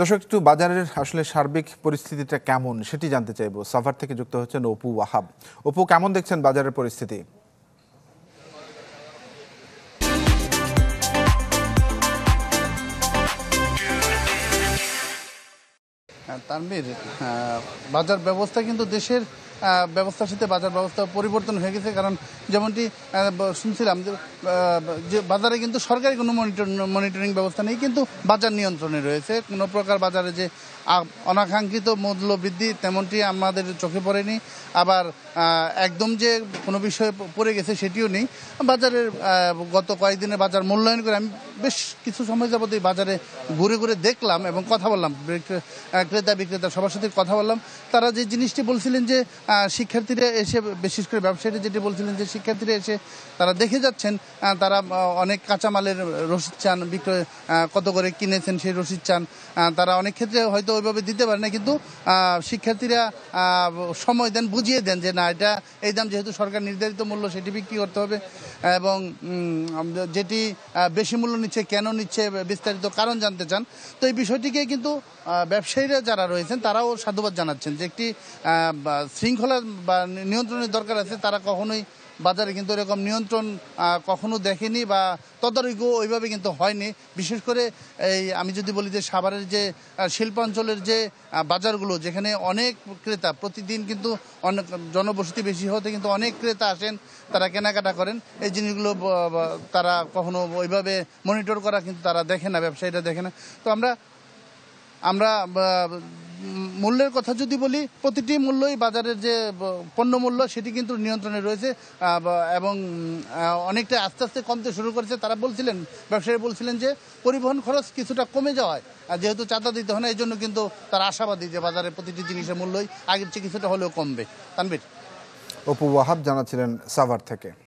দর্শক একটু বাজারের আসলে সার্বিক পরিস্থিতিটা কেমন সেটি জানতে চাইব সাভার থেকে যুক্ত হচ্ছেন অপু ওয়াহাব অপু কেমন দেখছেন বাজারের পরিস্থিতি হ্যাঁ, তানবির হ্যাঁ, বাজার ব্যবস্থা কিন্তু দেশের ব্যবস্থার সাথে বাজার ব্যবস্থা পরিবর্তন হয়ে গেছে কারণ যেমনটি শুনছিলাম যে বাজারে কিন্তু সরকারি কোনো মনিটরিং ব্যবস্থা নেই কিন্তু বাজার নিয়ন্ত্রণে রয়েছে কোনো প্রকার বাজারে যে অনাকাঙ্ক্ষিত মূল্য বৃদ্ধি তেমনটি আমাদের চোখে পড়েনি আবার একদম যে কোনো বিষয়ে পড়ে গেছে সেটিও নেই বাজারের গত কয়েকদিনে বাজার মূল্যায়ন করে আমি বেশ কিছু সময় যাবত এই বাজারে ঘুরে ঘুরে দেখলাম এবং কথা বললাম ক্রেতা বিক্রেতা সবার সাথে কথা বললাম তারা যে জিনিসটি বলছিলেন যে শিক্ষার্থীরা এসে বিশেষ করে ব্যবসায়ীরা যেটি বলছিলেন যে শিক্ষার্থীরা এসে তারা দেখে যাচ্ছেন তারা অনেক কাঁচামালের রসিদ চান বিক্রয় কত করে কিনেছেন সেই রসিদ চান তারা অনেক ক্ষেত্রে হয়তো ওইভাবে দিতে পারে না কিন্তু শিক্ষার্থীরা সময় দেন বুঝিয়ে দেন যে না এটা এই দাম যেহেতু সরকার নির্ধারিত মূল্য সেটি বিক্রি করতে হবে এবং যেটি বেশি মূল্য নিচ্ছে কেন নিচ্ছে বিস্তারিত কারণ জানতে চান তো এই বিষয়টিকে কিন্তু ব্যবসায়ীরা যারা রয়েছেন তারাও সাধুবাদ জানাচ্ছেন যে একটি শৃঙ্খলা শৃঙ্খলার বা নিয়ন্ত্রণের দরকার আছে তারা কখনোই বাজারে কিন্তু এরকম নিয়ন্ত্রণ কখনো দেখেনি বা তদারকিও ওইভাবে কিন্তু হয়নি বিশেষ করে এই আমি যদি বলি যে সাভারের যে শিল্পাঞ্চলের যে বাজারগুলো যেখানে অনেক ক্রেতা প্রতিদিন কিন্তু অনেক জনবসতি বেশি হতে কিন্তু অনেক ক্রেতা আসেন তারা কেনাকাটা করেন এই জিনিসগুলো তারা কখনো ওইভাবে মনিটর করা কিন্তু তারা দেখে না ব্যবসায়ীরা দেখে না তো আমরা আমরা মূল্যের কথা যদি বলি প্রতিটি মূল্যই বাজারের যে পণ্য মূল্য সেটি কিন্তু নিয়ন্ত্রণে রয়েছে এবং অনেকটা আস্তে আস্তে কমতে শুরু করেছে তারা বলছিলেন ব্যবসায়ী বলছিলেন যে পরিবহন খরচ কিছুটা কমে যাওয়ায় যেহেতু চাঁদা দিতে হয় না এই জন্য কিন্তু তারা আশাবাদী যে বাজারে প্রতিটি জিনিসের মূল্যই আগের চেয়ে কিছুটা হলেও কমবে তানবির অপু ওয়াহাব জানাচ্ছিলেন সাভার থেকে